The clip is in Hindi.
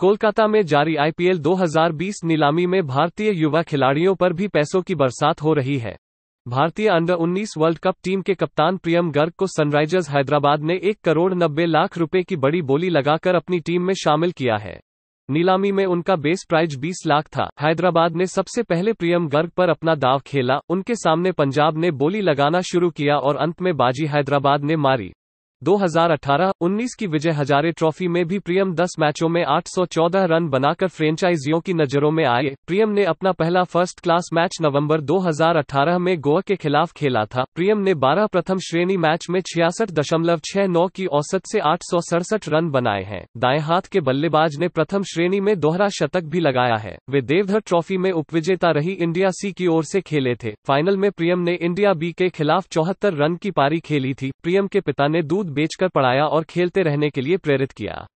कोलकाता में जारी आईपीएल 2020 नीलामी में भारतीय युवा खिलाड़ियों पर भी पैसों की बरसात हो रही है भारतीय अंडर 19 वर्ल्ड कप टीम के कप्तान प्रियम गर्ग को सनराइजर्स हैदराबाद ने एक करोड़ नब्बे लाख रुपए की बड़ी बोली लगाकर अपनी टीम में शामिल किया है नीलामी में उनका बेस प्राइज 20 लाख था हैदराबाद ने सबसे पहले प्रियम गर्ग पर अपना दाव खेला उनके सामने पंजाब ने बोली लगाना शुरू किया और अंत में बाजी हैदराबाद ने मारी 2018-19 की विजय हजारे ट्रॉफी में भी प्रियम 10 मैचों में 814 रन बनाकर फ्रेंचाइजियों की नजरों में आए प्रियम ने अपना पहला फर्स्ट क्लास मैच नवंबर 2018 में गोवा के खिलाफ खेला था प्रियम ने 12 प्रथम श्रेणी मैच में छियासठ दशमलव छह नौ की औसत से आठ रन बनाए हैं दाएं हाथ के बल्लेबाज ने प्रथम श्रेणी में दोहरा शतक भी लगाया है वे देवधर ट्रॉफी में उपविजेता रही इंडिया सी की ओर से खेले थे फाइनल में प्रियम ने इंडिया बी के खिलाफ चौहत्तर रन की पारी खेली थी प्रियम के पिता ने दूध दूध बेचकर पढ़ाया और खेलते रहने के लिए प्रेरित किया